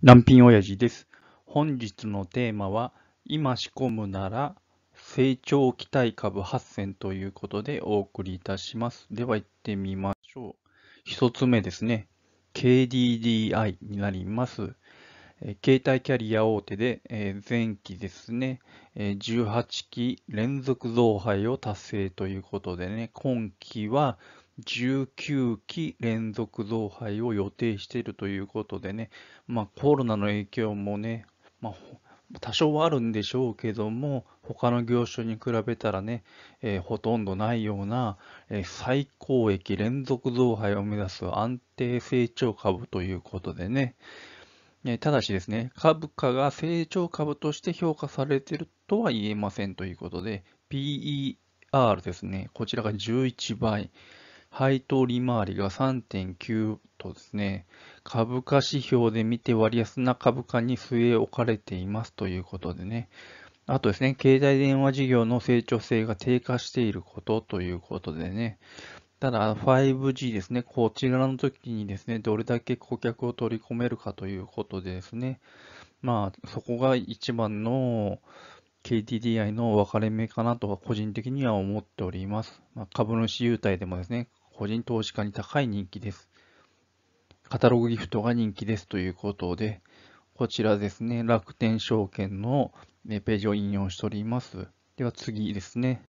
南品親父です。本日のテーマは、今仕込むなら成長期待株8選ということでお送りいたします。では行ってみましょう。一つ目ですね。KDDI になります。携帯キャリア大手で、前期ですね、18期連続増配を達成ということでね、今期は19期連続増配を予定しているということでね、まあ、コロナの影響もね、まあ、多少はあるんでしょうけども、他の業種に比べたらね、えー、ほとんどないような、えー、最高益連続増配を目指す安定成長株ということでね、えー、ただしですね、株価が成長株として評価されているとは言えませんということで、PER ですね、こちらが11倍。配当利回りが3.9とですね、株価指標で見て割安な株価に据え置かれていますということでね、あとですね、携帯電話事業の成長性が低下していることということでね、ただ 5G ですね、こちらの時にですね、どれだけ顧客を取り込めるかということでですね、まあそこが一番の KTDI の分かれ目かなとは個人的には思っております。まあ、株主優待でもですね、個人投資家に高い人気です。カタログギフトが人気ですということで、こちらですね、楽天証券のページを引用しております。では次ですね。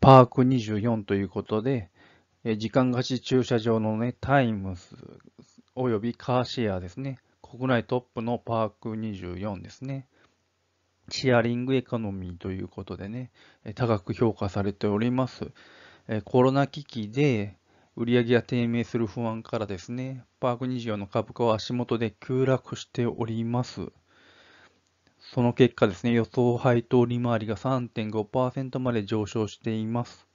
パーク24ということで、時間貸し駐車場のね、タイムスおよびカーシェアですね。国内トップのパーク24ですね。シェアリングエコノミーということでね、高く評価されております。えコロナ危機で売上が低迷する不安からですね、パーク24の株価は足元で急落しております。その結果ですね、予想配当利回りが3.5%まで上昇しています。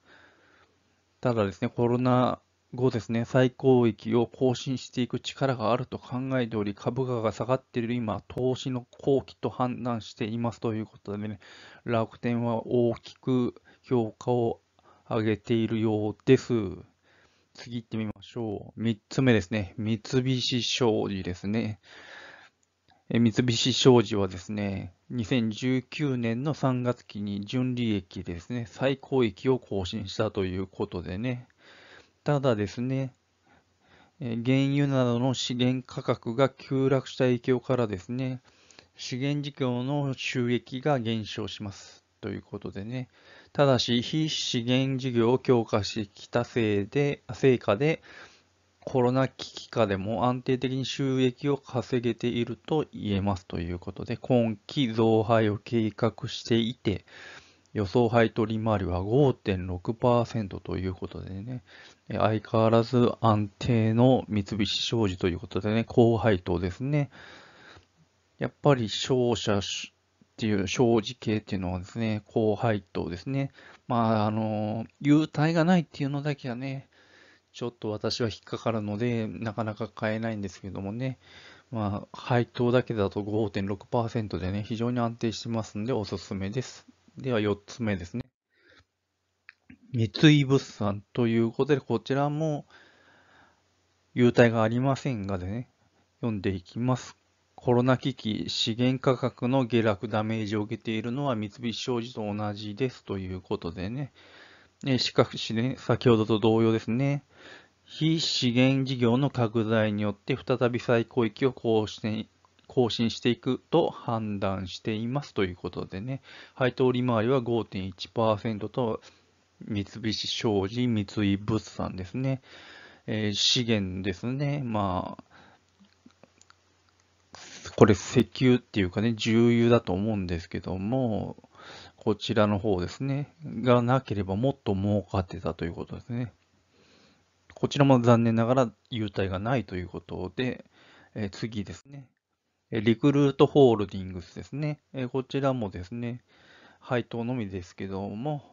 ただですね、コロナ後ですね、最高益を更新していく力があると考えており、株価が下がっている今、投資の後期と判断していますということでね、楽天は大きく評価を上げているようです。次行ってみましょう。3つ目ですね。三菱商事ですね。三菱商事はですね、2019年の3月期に純利益ですね、最高益を更新したということでね、ただですね、原油などの資源価格が急落した影響からですね、資源事業の収益が減少しますということでね、ただし、非資源事業を強化してきたせいで、成果で、コロナ危機下でも安定的に収益を稼げていると言えますということで、今期増配を計画していて、予想配当利回りは5.6%ということでね、相変わらず安定の三菱商事ということでね、高配当ですね。やっぱり商社っていう生じ系っていうのはですね、高配当ですね。まあ、あの、優待がないっていうのだけはね、ちょっと私は引っかかるので、なかなか買えないんですけどもね。まあ、配当だけだと5.6%でね、非常に安定してますんで、おすすめです。では、4つ目ですね。三井物産ということで、こちらも、優待がありませんがでね、読んでいきます。コロナ危機、資源価格の下落ダメージを受けているのは三菱商事と同じですということでね。えしかしね、先ほどと同様ですね。非資源事業の拡大によって再び最高域を更新更新していくと判断していますということでね、配当利回りは5.1%と三菱商事、三井物産ですね、えー、資源ですね、まあ、これ石油っていうかね、重油だと思うんですけども、こちらの方ですね、がなければもっと儲かってたということですね。こちらも残念ながら優待がないということで、え次ですね、リクルートホールディングスですね、えこちらもですね、配当のみですけども、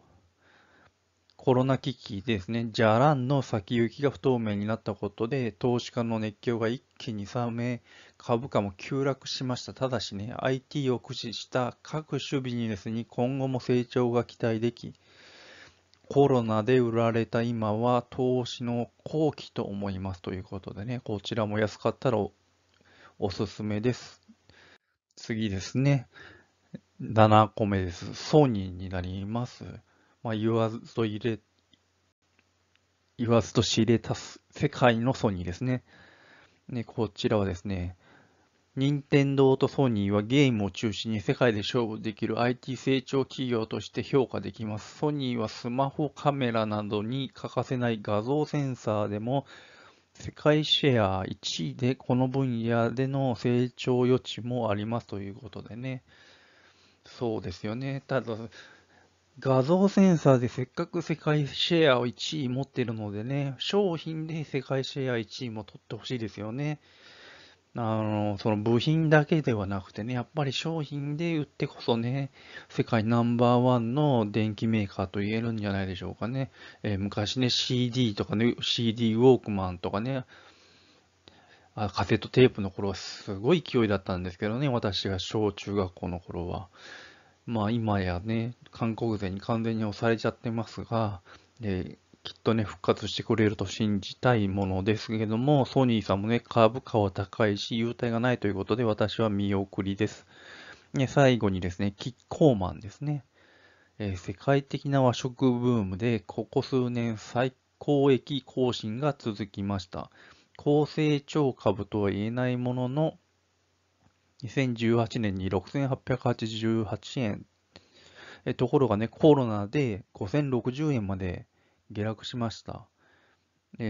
コロナ危機ですね、じゃらんの先行きが不透明になったことで、投資家の熱狂が一気に冷め、株価も急落しました。ただしね、IT を駆使した各種ビジネスに今後も成長が期待でき、コロナで売られた今は投資の後期と思いますということでね、こちらも安かったらおすすめです。次ですね。7個目です。ソニーになります。まあ、言わずと入れ、言わずと知れた世界のソニーですね。ね、こちらはですね、任天堂とソニーはゲームを中心に世界で勝負できる IT 成長企業として評価できます。ソニーはスマホカメラなどに欠かせない画像センサーでも世界シェア1位でこの分野での成長余地もありますということでね。そうですよね。ただ、画像センサーでせっかく世界シェアを1位持ってるのでね、商品で世界シェア1位も取ってほしいですよね。あの、その部品だけではなくてね、やっぱり商品で売ってこそね、世界ナンバーワンの電機メーカーと言えるんじゃないでしょうかね。えー、昔ね、CD とかね、CD ウォークマンとかね、あカセットテープの頃はすごい勢いだったんですけどね、私が小中学校の頃は。まあ今やね、韓国勢に完全に押されちゃってますが、えきっとね、復活してくれると信じたいものですけども、ソニーさんもね、株価は高いし、優待がないということで、私は見送りです。ね、最後にですね、キッコーマンですね。えー、世界的な和食ブームで、ここ数年最高益更新が続きました。高成長株とは言えないものの、2018年に6888円。ところがね、コロナで5060円まで下落しました。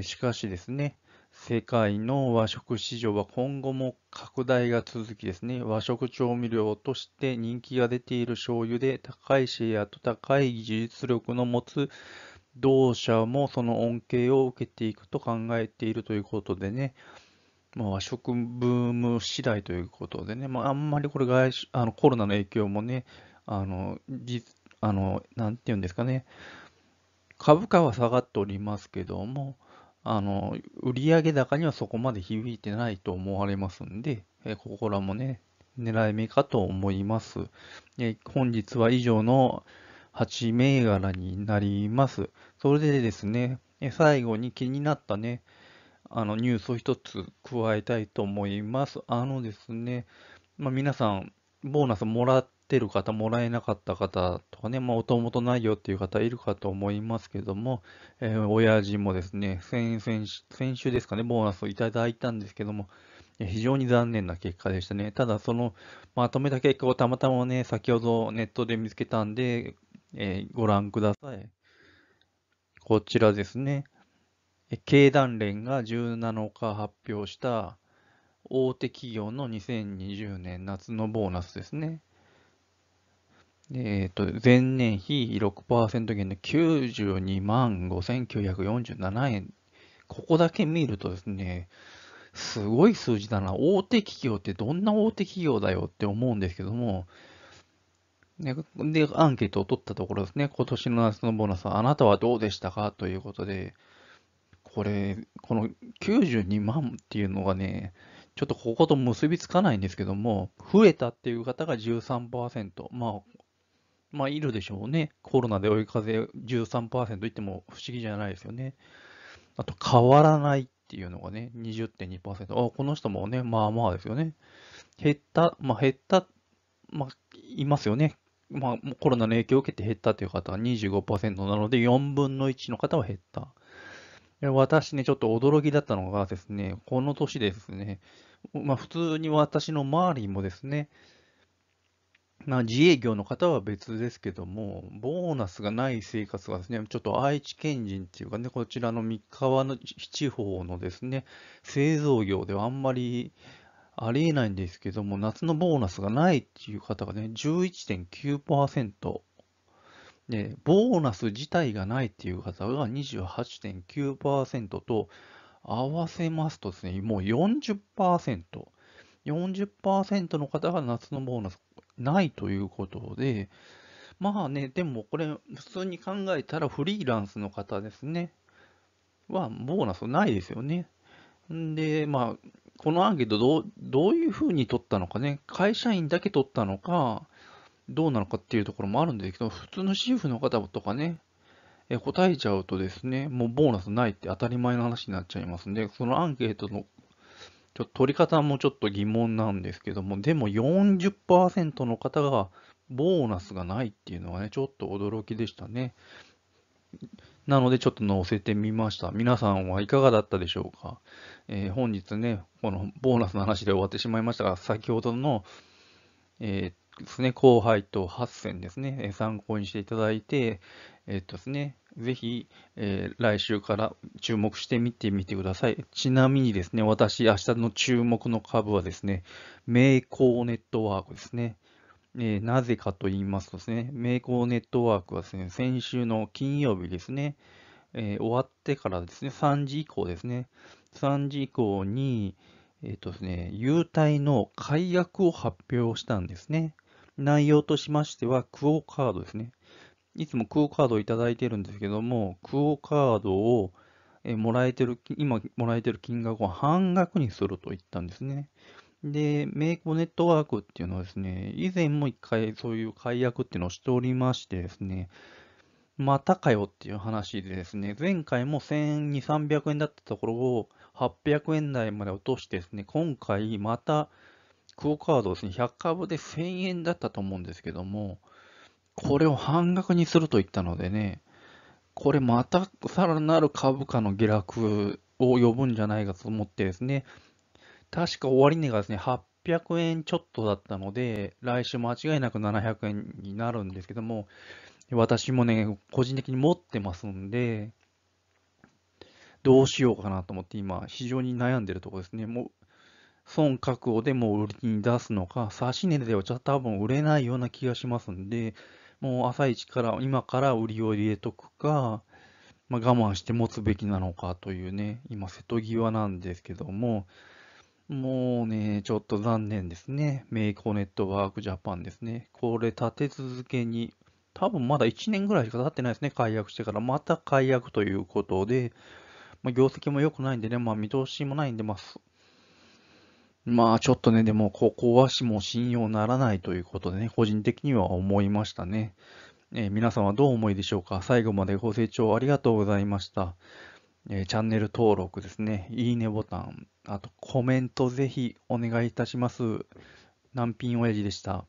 しかしですね、世界の和食市場は今後も拡大が続きですね、和食調味料として人気が出ている醤油で高いシェアと高い技術力の持つ同社もその恩恵を受けていくと考えているということでね、まあ、和食ブーム次第ということでね、まあ、あんまりこれ外あのコロナの影響もね、あの、あのなんていうんですかね、株価は下がっておりますけども、あの売上高にはそこまで響いてないと思われますんで、えここらもね、狙い目かと思います。え本日は以上の8銘柄になります。それでですね、え最後に気になったね、あのニュースを一つ加えたいと思います。あのですね、まあ、皆さん、ボーナスもらってる方、もらえなかった方とかね、まあ、お友とないよっていう方いるかと思いますけども、えー、親父もですね先先、先週ですかね、ボーナスをいただいたんですけども、非常に残念な結果でしたね。ただ、そのまとめた結果をたまたまね、先ほどネットで見つけたんで、えー、ご覧ください。こちらですね。経団連が17日発表した大手企業の2020年夏のボーナスですね。えっ、ー、と、前年比6%減の92万5947円。ここだけ見るとですね、すごい数字だな。大手企業ってどんな大手企業だよって思うんですけども、で、アンケートを取ったところですね、今年の夏のボーナスはあなたはどうでしたかということで、これ、この92万っていうのがね、ちょっとここと結びつかないんですけども、増えたっていう方が13%、まあ、まあ、いるでしょうね。コロナで追い風13%いっても不思議じゃないですよね。あと、変わらないっていうのがね、20.2%。あ、この人もね、まあまあですよね。減った、まあ減った、まあ、いますよね。まあ、コロナの影響を受けて減ったという方は25%なので、4分の1の方は減った。私ね、ちょっと驚きだったのがですね、この年ですね、まあ、普通に私の周りもですね、まあ、自営業の方は別ですけども、ボーナスがない生活がですね、ちょっと愛知県人っていうかね、こちらの三河の地方のですね、製造業ではあんまりありえないんですけども、夏のボーナスがないっていう方がね、11.9%。で、ボーナス自体がないっていう方が28.9%と、合わせますとですね、もう40%。40%の方が夏のボーナスないということで、まあね、でもこれ、普通に考えたらフリーランスの方ですね、はボーナスないですよね。んで、まあ、このアンケートどう、どういうふうに取ったのかね、会社員だけ取ったのか、どうなのかっていうところもあるんですけど、普通の主婦の方とかね、え答えちゃうとですね、もうボーナスないって当たり前の話になっちゃいますんで、そのアンケートのちょっと取り方もちょっと疑問なんですけども、でも40%の方がボーナスがないっていうのはね、ちょっと驚きでしたね。なのでちょっと載せてみました。皆さんはいかがだったでしょうか、えー、本日ね、このボーナスの話で終わってしまいましたが、先ほどの、えーですね、後輩と8選ですね、参考にしていただいて、えっとですね、ぜひ、えー、来週から注目してみてみてください。ちなみにですね、私、明日の注目の株はですね、名工ネットワークですね。えー、なぜかと言いますとですね、名工ネットワークはですね、先週の金曜日ですね、えー、終わってからですね、3時以降ですね、3時以降に、えっ、とですね、優待の解約を発表したんですね。内容としましては、クオカードですね。いつもクオカードをいただいてるんですけども、クオカードをえもらえてる、今もらえてる金額を半額にすると言ったんですね。で、メイクネットワークっていうのはですね、以前も一回そういう解約っていうのをしておりましてですね、またかよっていう話でですね、前回も1200、300円だったところを800円台まで落としてですね、今回またクオカードですね、100株で1000円だったと思うんですけども、これを半額にすると言ったのでね、これまたさらなる株価の下落を呼ぶんじゃないかと思ってですね、確か終値がですね、800円ちょっとだったので、来週間違いなく700円になるんですけども、私もね、個人的に持ってますんで、どうしようかなと思って今、非常に悩んでるところですね。も損確保でも売りに出すのか、指値では多分売れないような気がしますんで、もう朝一から今から売りを入れとくか、まあ、我慢して持つべきなのかというね、今瀬戸際なんですけども、もうね、ちょっと残念ですね。メイコネットワークジャパンですね。これ立て続けに、多分まだ1年ぐらいしか経ってないですね。解約してから。また解約ということで、まあ、業績も良くないんでね、まあ見通しもないんで、まあ、まあちょっとね、でもここはしも信用ならないということでね、個人的には思いましたね。えー、皆さんはどう思いでしょうか最後までご清聴ありがとうございました。えー、チャンネル登録ですね、いいねボタン、あとコメントぜひお願いいたします。難品親父でした。